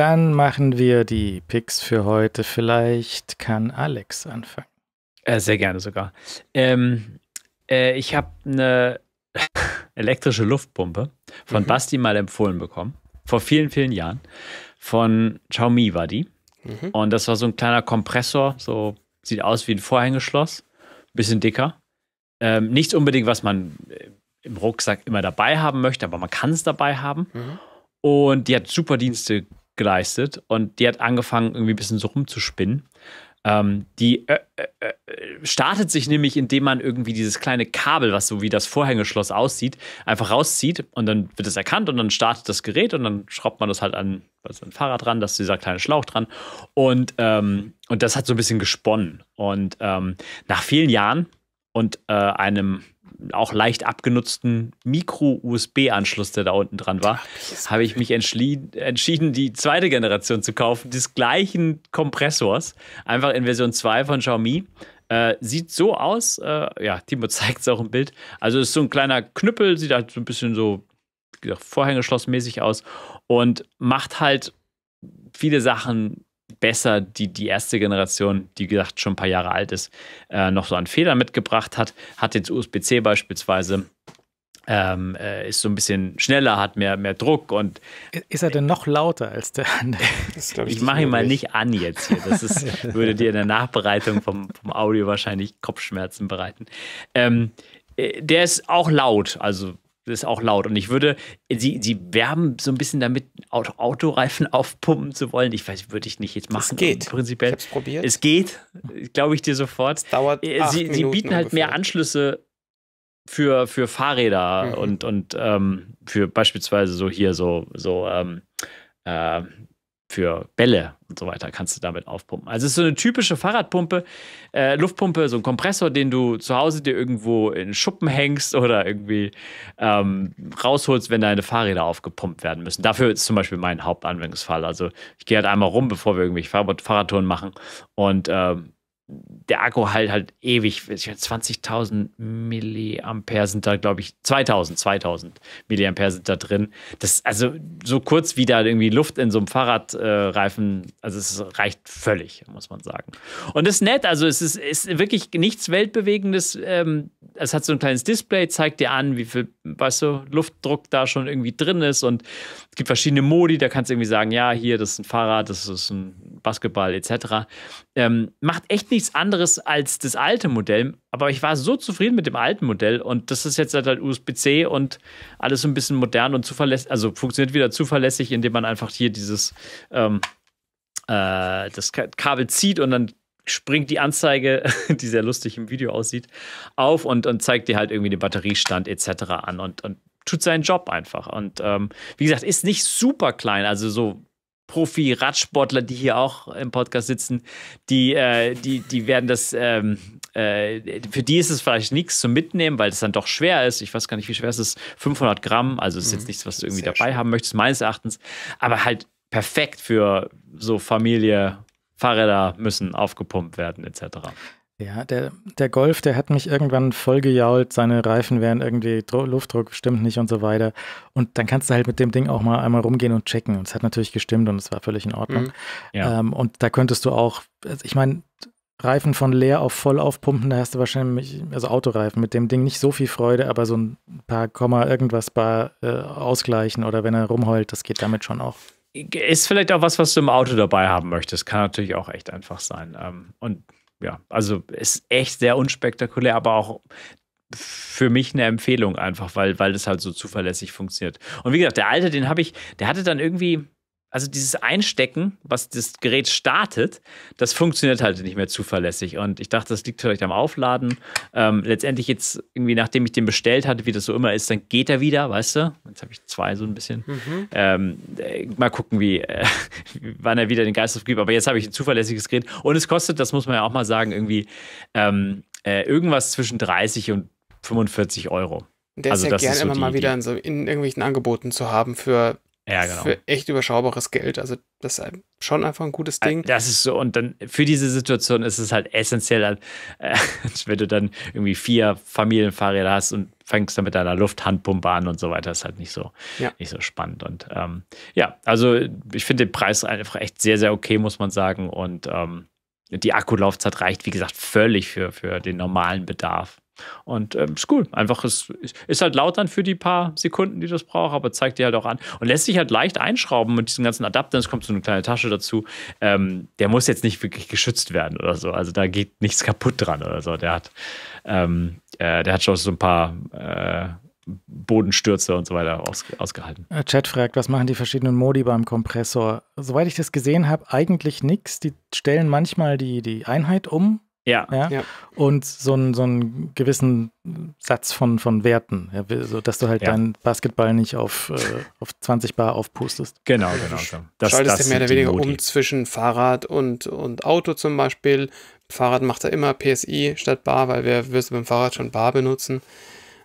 Dann machen wir die Picks für heute. Vielleicht kann Alex anfangen. Äh, sehr gerne sogar. Ähm, äh, ich habe eine elektrische Luftpumpe von mhm. Basti mal empfohlen bekommen. Vor vielen, vielen Jahren. Von Xiaomi war die. Mhm. Und das war so ein kleiner Kompressor. So sieht aus wie ein Vorhängeschloss. Bisschen dicker. Ähm, nichts unbedingt, was man äh, im Rucksack immer dabei haben möchte, aber man kann es dabei haben. Mhm. Und die hat super Dienste geleistet und die hat angefangen, irgendwie ein bisschen so rumzuspinnen. Ähm, die äh, äh, äh, startet sich nämlich, indem man irgendwie dieses kleine Kabel, was so wie das Vorhängeschloss aussieht, einfach rauszieht und dann wird es erkannt und dann startet das Gerät und dann schraubt man das halt an, also ein Fahrrad dran, dass dieser kleine Schlauch dran und, ähm, und das hat so ein bisschen gesponnen. Und ähm, nach vielen Jahren und äh, einem auch leicht abgenutzten Micro-USB-Anschluss, der da unten dran war, habe ich mich entschieden, die zweite Generation zu kaufen, des gleichen Kompressors, einfach in Version 2 von Xiaomi. Äh, sieht so aus, äh, ja, Timo zeigt es auch im Bild. Also ist so ein kleiner Knüppel, sieht halt so ein bisschen so Vorhängeschlossmäßig aus und macht halt viele Sachen besser die, die erste Generation, die gesagt schon ein paar Jahre alt ist, äh, noch so an Fehler mitgebracht hat. Hat jetzt USB-C beispielsweise. Ähm, äh, ist so ein bisschen schneller, hat mehr, mehr Druck und. Ist er denn noch lauter als der andere? ich, ich mache ihn mal nicht an jetzt hier. Das ist, würde dir in der Nachbereitung vom, vom Audio wahrscheinlich Kopfschmerzen bereiten. Ähm, äh, der ist auch laut, also das ist auch laut. Und ich würde, sie, sie werben so ein bisschen damit, Autoreifen aufpumpen zu wollen. Ich weiß, würde ich nicht jetzt machen. Es geht. Und prinzipiell. Ich probiert. Es geht, glaube ich dir sofort. Es dauert äh, sie, acht sie Minuten bieten halt ungefähr. mehr Anschlüsse für, für Fahrräder mhm. und, und ähm, für beispielsweise so hier so, so ähm, äh, für Bälle und so weiter kannst du damit aufpumpen. Also es ist so eine typische Fahrradpumpe, äh, Luftpumpe, so ein Kompressor, den du zu Hause dir irgendwo in Schuppen hängst oder irgendwie ähm, rausholst, wenn deine Fahrräder aufgepumpt werden müssen. Dafür ist zum Beispiel mein Hauptanwendungsfall. Also ich gehe halt einmal rum, bevor wir irgendwie Fahrradtouren machen und ähm, der Akku halt halt ewig, 20.000 Milliampere sind da, glaube ich, 2000, 2000 Milliampere sind da drin. Das also so kurz wie da irgendwie Luft in so einem Fahrradreifen, äh, also es reicht völlig, muss man sagen. Und das ist nett, also es ist, ist wirklich nichts weltbewegendes. Ähm, es hat so ein kleines Display, zeigt dir an, wie viel, weißt du, Luftdruck da schon irgendwie drin ist und es gibt verschiedene Modi, da kannst du irgendwie sagen, ja, hier, das ist ein Fahrrad, das ist ein Basketball etc. Ähm, macht echt nichts anderes als das alte Modell. Aber ich war so zufrieden mit dem alten Modell und das ist jetzt halt, USB-C und alles so ein bisschen modern und zuverlässig, also funktioniert wieder zuverlässig, indem man einfach hier dieses ähm, äh, das Kabel zieht und dann springt die Anzeige, die sehr lustig im Video aussieht, auf und, und zeigt dir halt irgendwie den Batteriestand etc. an und, und tut seinen Job einfach. Und ähm, wie gesagt, ist nicht super klein, also so Profi-Radsportler, die hier auch im Podcast sitzen, die, äh, die, die werden das, ähm, äh, für die ist es vielleicht nichts zum Mitnehmen, weil es dann doch schwer ist. Ich weiß gar nicht, wie schwer es ist. 500 Gramm, also ist jetzt mhm. nichts, was du irgendwie Sehr dabei schön. haben möchtest, meines Erachtens. Aber halt perfekt für so Familie, Fahrräder müssen aufgepumpt werden, etc. Ja, der, der Golf, der hat mich irgendwann vollgejault, seine Reifen wären irgendwie Luftdruck stimmt nicht und so weiter. Und dann kannst du halt mit dem Ding auch mal einmal rumgehen und checken. Und es hat natürlich gestimmt und es war völlig in Ordnung. Mhm. Ja. Ähm, und da könntest du auch, also ich meine, Reifen von leer auf voll aufpumpen, da hast du wahrscheinlich, also Autoreifen mit dem Ding nicht so viel Freude, aber so ein paar Komma irgendwas bar äh, ausgleichen oder wenn er rumheult, das geht damit schon auch. Ist vielleicht auch was, was du im Auto dabei haben möchtest. Kann natürlich auch echt einfach sein. Ähm, und ja, also ist echt sehr unspektakulär, aber auch für mich eine Empfehlung einfach, weil, weil das halt so zuverlässig funktioniert. Und wie gesagt, der alte, den habe ich, der hatte dann irgendwie, also dieses Einstecken, was das Gerät startet, das funktioniert halt nicht mehr zuverlässig. Und ich dachte, das liegt vielleicht am Aufladen. Ähm, letztendlich jetzt irgendwie, nachdem ich den bestellt hatte, wie das so immer ist, dann geht er wieder, weißt du? Jetzt habe ich zwei so ein bisschen. Mhm. Ähm, äh, mal gucken, wie äh, wann er wieder den Geist aufgibt. Aber jetzt habe ich ein zuverlässiges Gerät. Und es kostet, das muss man ja auch mal sagen, irgendwie ähm, äh, irgendwas zwischen 30 und 45 Euro. Der also ist ja gern so immer mal wieder in, so, in irgendwelchen Angeboten zu haben für ja, genau. Für echt überschaubares Geld. Also, das ist schon einfach ein gutes Ding. Das ist so, und dann für diese Situation ist es halt essentiell, äh, wenn du dann irgendwie vier Familienfahrräder hast und fängst dann mit deiner Lufthandpumpe an und so weiter, ist halt nicht so, ja. nicht so spannend. Und ähm, ja, also ich finde den Preis einfach echt sehr, sehr okay, muss man sagen. Und ähm, die Akkulaufzeit reicht, wie gesagt, völlig für, für den normalen Bedarf. Und ähm, ist cool. Einfach ist, ist halt laut dann für die paar Sekunden, die das braucht, aber zeigt dir halt auch an. Und lässt sich halt leicht einschrauben mit diesen ganzen Adaptern. Es kommt so eine kleine Tasche dazu. Ähm, der muss jetzt nicht wirklich geschützt werden oder so. Also da geht nichts kaputt dran oder so. Der hat, ähm, äh, der hat schon so ein paar. Äh, Bodenstürze und so weiter aus, ausgehalten. Äh, Chat fragt, was machen die verschiedenen Modi beim Kompressor? Soweit ich das gesehen habe, eigentlich nichts. Die stellen manchmal die, die Einheit um, ja. ja. Und so, ein, so einen gewissen Satz von, von Werten, ja, so, dass du halt ja. deinen Basketball nicht auf, äh, auf 20 Bar aufpustest. Genau, genau. genau. Das, Schaltest das du mehr oder weniger um zwischen Fahrrad und, und Auto zum Beispiel. Fahrrad macht er immer PSI statt Bar, weil wir wirst du beim Fahrrad schon Bar benutzen.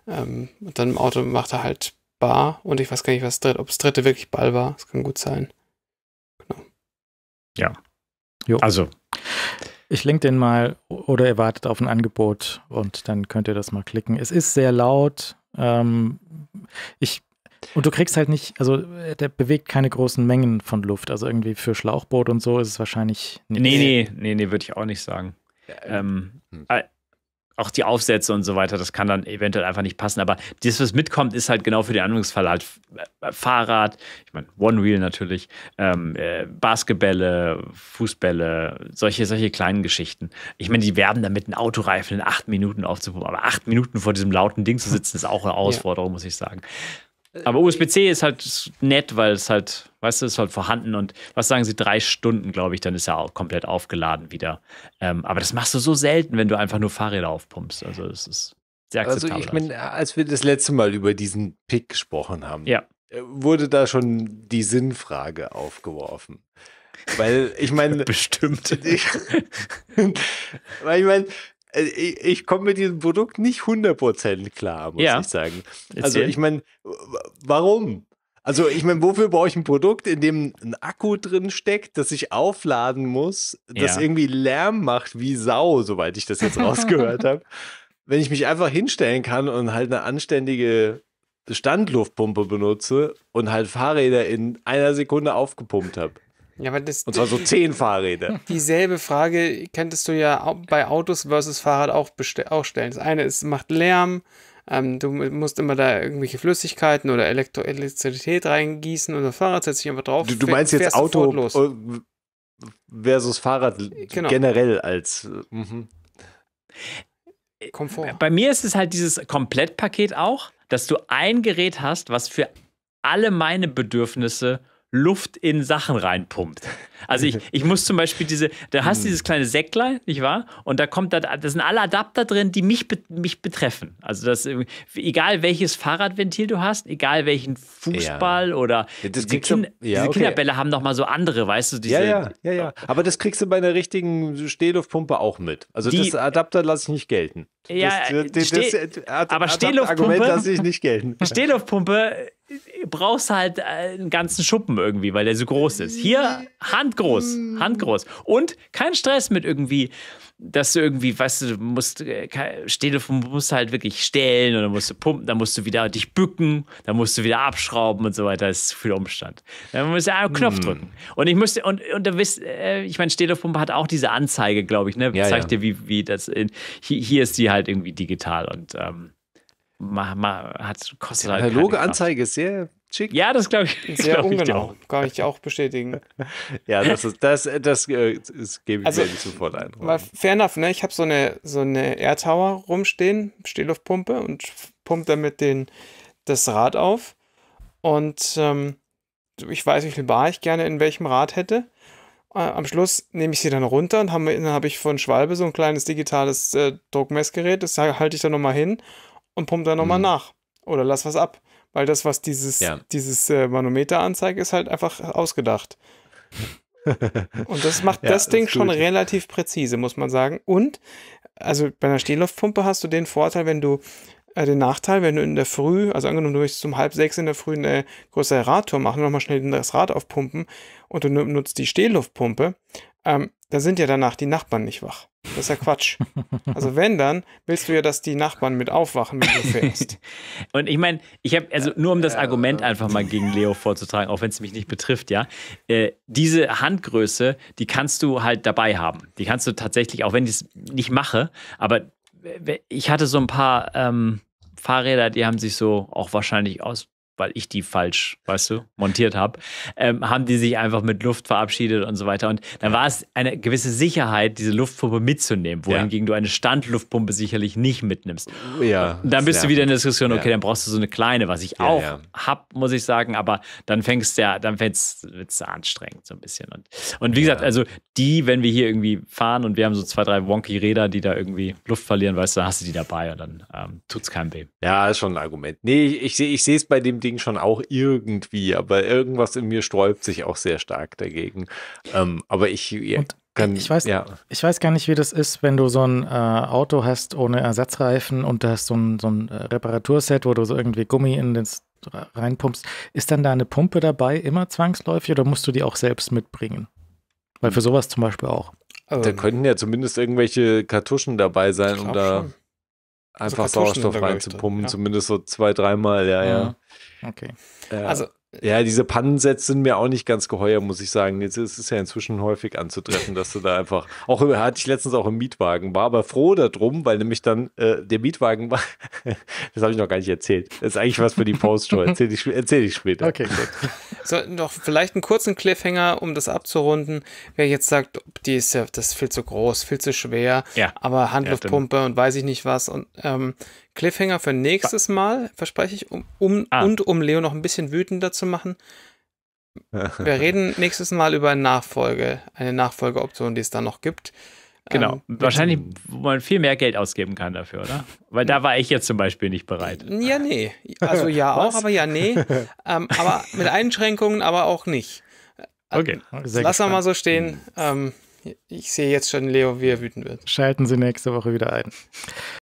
Ähm, und dann im Auto macht er halt Bar und ich weiß gar nicht, was dritt, ob das dritte wirklich Ball war. Das kann gut sein. Genau. Ja. Jo. Also, ich link den mal oder ihr wartet auf ein Angebot und dann könnt ihr das mal klicken. Es ist sehr laut. Ähm, ich und du kriegst halt nicht, also äh, der bewegt keine großen Mengen von Luft. Also irgendwie für Schlauchboot und so ist es wahrscheinlich nicht. Nee, nee, nee, nee, würde ich auch nicht sagen. Ähm, hm. äh, auch die Aufsätze und so weiter, das kann dann eventuell einfach nicht passen. Aber das, was mitkommt, ist halt genau für den Anwendungsfall halt äh, Fahrrad, ich meine, One-Wheel natürlich, ähm, äh, Basketbälle, Fußbälle, solche, solche kleinen Geschichten. Ich meine, die werben damit, einen Autoreifen in acht Minuten aufzupumpen. Aber acht Minuten vor diesem lauten Ding zu sitzen, ist auch eine Herausforderung, ja. muss ich sagen. Aber USB-C ist halt nett, weil es halt, weißt du, ist halt vorhanden und was sagen sie, drei Stunden, glaube ich, dann ist er auch komplett aufgeladen wieder. Ähm, aber das machst du so selten, wenn du einfach nur Fahrräder aufpumpst. Also es ist sehr akzeptabel. Also ich meine, als wir das letzte Mal über diesen Pick gesprochen haben, ja. Äh, wurde da schon die Sinnfrage aufgeworfen. Weil ich meine. Bestimmt. Ich, weil ich meine, äh, ich, komme mit diesem Produkt nicht 100% klar, muss ja. ich sagen. Also ich meine, warum? Also ich meine, wofür brauche ich ein Produkt, in dem ein Akku drin steckt, das ich aufladen muss, das ja. irgendwie Lärm macht wie Sau, soweit ich das jetzt rausgehört habe. Wenn ich mich einfach hinstellen kann und halt eine anständige Standluftpumpe benutze und halt Fahrräder in einer Sekunde aufgepumpt habe. Ja, aber das, und zwar so zehn Fahrräder. Dieselbe Frage könntest du ja bei Autos versus Fahrrad auch, auch stellen. Das eine ist, macht Lärm, ähm, du musst immer da irgendwelche Flüssigkeiten oder Elektro Elektrizität reingießen und das Fahrrad setzt sich einfach drauf. Du, du meinst jetzt Auto los. Äh, versus Fahrrad genau. generell als. Äh, mhm. Komfort. Bei mir ist es halt dieses Komplettpaket auch, dass du ein Gerät hast, was für alle meine Bedürfnisse Luft in Sachen reinpumpt. Also ich, ich muss zum Beispiel diese, da hast du dieses hm. kleine Säcklein, nicht wahr? Und da kommt da, das sind alle Adapter drin, die mich, mich betreffen. Also das, egal welches Fahrradventil du hast, egal welchen Fußball ja. oder das diese, Kin du, ja, diese okay. Kinderbälle haben nochmal so andere, weißt du? Diese, ja, ja, ja, ja. Aber das kriegst du bei einer richtigen Stehluftpumpe auch mit. Also die, das Adapter lasse ich nicht gelten. Ja, das, das, das, Ste das aber Stehluftpumpe lasse ich nicht gelten. Stehluftpumpe brauchst halt äh, einen ganzen Schuppen irgendwie, weil der so groß ist. Hier Hand handgroß, mm. handgroß. Und kein Stress mit irgendwie, dass du irgendwie, weißt du, musst, äh, Telefon musst halt wirklich stellen oder musst du pumpen, dann musst du wieder dich bücken, dann musst du wieder abschrauben und so weiter. Das ist viel Umstand. Dann musst du einen Knopf mm. drücken. Und ich müsste, und, und du wisst, äh, ich meine, Telefon hat auch diese Anzeige, glaube ich, ne? Ja, Zeigt ja. dir, wie, wie das in, hier, hier ist die halt irgendwie digital und ähm, ma, ma, hat, kostet Die halt analoge Anzeige ist sehr Schick. Ja, das glaube ich. Das Sehr glaub ungenau. Ich Kann ich auch bestätigen. ja, das, ist, das, das, äh, das gebe ich also, mir sofort ein. Mal fair enough, ne? Ich habe so eine, so eine Air Tower rumstehen, Stehluftpumpe und pumpe damit den, das Rad auf. Und ähm, ich weiß, wie viel Bar ich gerne in welchem Rad hätte. Äh, am Schluss nehme ich sie dann runter und habe ich von Schwalbe so ein kleines digitales äh, Druckmessgerät. Das halte ich dann nochmal hin und pumpe dann nochmal mhm. nach. Oder lass was ab. Weil das, was dieses, ja. dieses äh, Manometer anzeigt, ist halt einfach ausgedacht. Und das macht ja, das Ding schon relativ präzise, muss man sagen. Und, also bei einer Stehluftpumpe hast du den Vorteil, wenn du, äh, den Nachteil, wenn du in der Früh, also angenommen, du möchtest um halb sechs in der Früh eine größere Radtour machen, nochmal schnell das Rad aufpumpen und du nutzt die Stehluftpumpe, ähm, da sind ja danach die Nachbarn nicht wach. Das ist ja Quatsch. Also wenn dann, willst du ja, dass die Nachbarn mit aufwachen, wenn du fährst. Und ich meine, ich habe, also nur um das Argument einfach mal gegen Leo vorzutragen, auch wenn es mich nicht betrifft, ja, äh, diese Handgröße, die kannst du halt dabei haben. Die kannst du tatsächlich, auch wenn ich es nicht mache, aber äh, ich hatte so ein paar ähm, Fahrräder, die haben sich so auch wahrscheinlich aus weil ich die falsch, weißt du, montiert habe, ähm, haben die sich einfach mit Luft verabschiedet und so weiter. Und dann war es eine gewisse Sicherheit, diese Luftpumpe mitzunehmen, wohingegen ja. du eine Standluftpumpe sicherlich nicht mitnimmst. Ja. Und dann bist du wieder in der Diskussion, okay, ja. dann brauchst du so eine kleine, was ich ja, auch ja. hab, muss ich sagen, aber dann fängst du ja, dann wird es anstrengend so ein bisschen. Und, und wie gesagt, also die, wenn wir hier irgendwie fahren und wir haben so zwei, drei wonky Räder, die da irgendwie Luft verlieren, weißt du, dann hast du die dabei und dann ähm, es keinem weh. Ja, ist schon ein Argument. Nee, ich, ich sehe es bei dem Ding schon auch irgendwie, aber irgendwas in mir sträubt sich auch sehr stark dagegen. Ähm, aber ich ja, kann. Ich weiß, ja. ich weiß gar nicht, wie das ist, wenn du so ein äh, Auto hast ohne Ersatzreifen und da hast so ein, so ein äh, Reparaturset, wo du so irgendwie Gummi in das reinpumpst. Ist dann da eine Pumpe dabei immer zwangsläufig oder musst du die auch selbst mitbringen? Weil für hm. sowas zum Beispiel auch. Also da könnten ja zumindest irgendwelche Kartuschen dabei sein, um da. Schon einfach also Sauerstoff reinzupumpen, ja. zumindest so zwei, dreimal, ja, ja. Mhm. Okay. Ja. Also ja, diese Pannensätze sind mir auch nicht ganz geheuer, muss ich sagen. Jetzt ist es ja inzwischen häufig anzutreffen, dass du da einfach, auch hatte ich letztens auch im Mietwagen, war aber froh darum, weil nämlich dann äh, der Mietwagen war, das habe ich noch gar nicht erzählt. Das ist eigentlich was für die Post erzähle ich, erzähl ich später. Okay, gut. So, noch vielleicht einen kurzen Cliffhanger, um das abzurunden. Wer jetzt sagt, die ist ja, das ist viel zu groß, viel zu schwer, ja. aber Handluftpumpe ja, und weiß ich nicht was und ähm, Cliffhanger für nächstes Mal, verspreche ich, um, um ah. und um Leo noch ein bisschen wütender zu machen. Wir reden nächstes Mal über eine Nachfolge, eine Nachfolgeoption, die es da noch gibt. Genau. Ähm, Wahrscheinlich, wo man viel mehr Geld ausgeben kann dafür, oder? Weil da war ich jetzt zum Beispiel nicht bereit. Ja, nee. Also ja auch, aber ja, nee. Ähm, aber mit Einschränkungen, aber auch nicht. Äh, okay. Sehr Lass mal so stehen. Mhm. Ähm, ich sehe jetzt schon Leo, wie er wütend wird. Schalten Sie nächste Woche wieder ein.